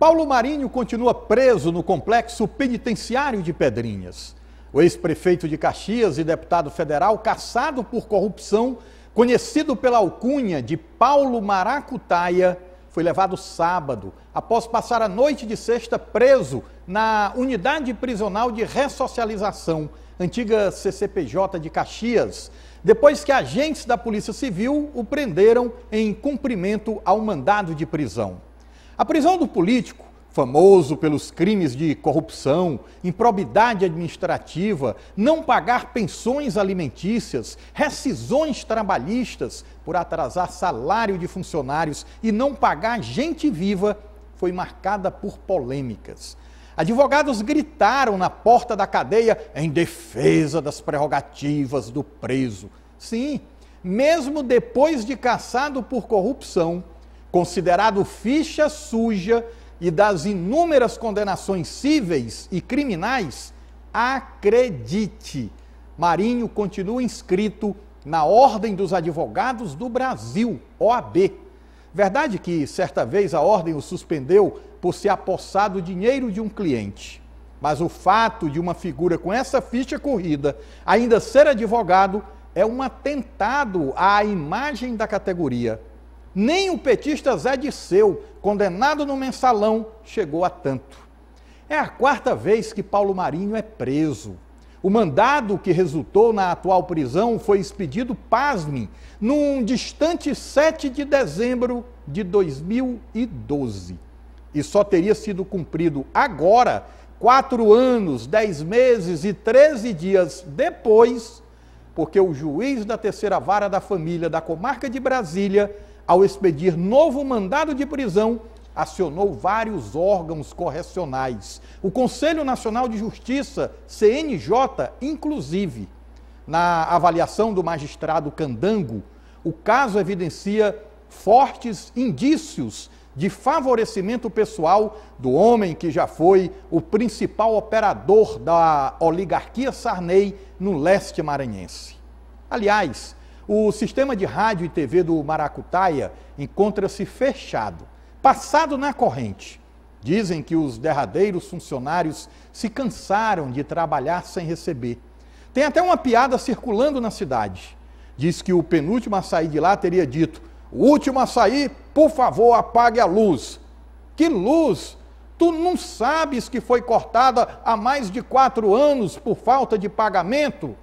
Paulo Marinho continua preso no complexo penitenciário de Pedrinhas. O ex-prefeito de Caxias e deputado federal caçado por corrupção, conhecido pela alcunha de Paulo Maracutaia, foi levado sábado, após passar a noite de sexta preso na unidade prisional de ressocialização, antiga CCPJ de Caxias, depois que agentes da Polícia Civil o prenderam em cumprimento ao mandado de prisão. A prisão do político, famoso pelos crimes de corrupção, improbidade administrativa, não pagar pensões alimentícias, rescisões trabalhistas por atrasar salário de funcionários e não pagar gente viva, foi marcada por polêmicas. Advogados gritaram na porta da cadeia em defesa das prerrogativas do preso. Sim, mesmo depois de caçado por corrupção, considerado ficha suja e das inúmeras condenações cíveis e criminais, acredite, Marinho continua inscrito na Ordem dos Advogados do Brasil, OAB. Verdade que certa vez a ordem o suspendeu por se apossar do dinheiro de um cliente. Mas o fato de uma figura com essa ficha corrida ainda ser advogado é um atentado à imagem da categoria. Nem o petista Zé de Seu, condenado no mensalão, chegou a tanto. É a quarta vez que Paulo Marinho é preso. O mandado que resultou na atual prisão foi expedido, pasme, num distante 7 de dezembro de 2012. E só teria sido cumprido agora, quatro anos, dez meses e 13 dias depois, porque o juiz da terceira vara da família da comarca de Brasília ao expedir novo mandado de prisão, acionou vários órgãos correcionais. O Conselho Nacional de Justiça, CNJ, inclusive. Na avaliação do magistrado Candango, o caso evidencia fortes indícios de favorecimento pessoal do homem que já foi o principal operador da oligarquia Sarney no leste maranhense. Aliás, o sistema de rádio e TV do Maracutaia encontra-se fechado, passado na corrente. Dizem que os derradeiros funcionários se cansaram de trabalhar sem receber. Tem até uma piada circulando na cidade. Diz que o penúltimo a sair de lá teria dito: O último a sair, por favor, apague a luz. Que luz! Tu não sabes que foi cortada há mais de quatro anos por falta de pagamento?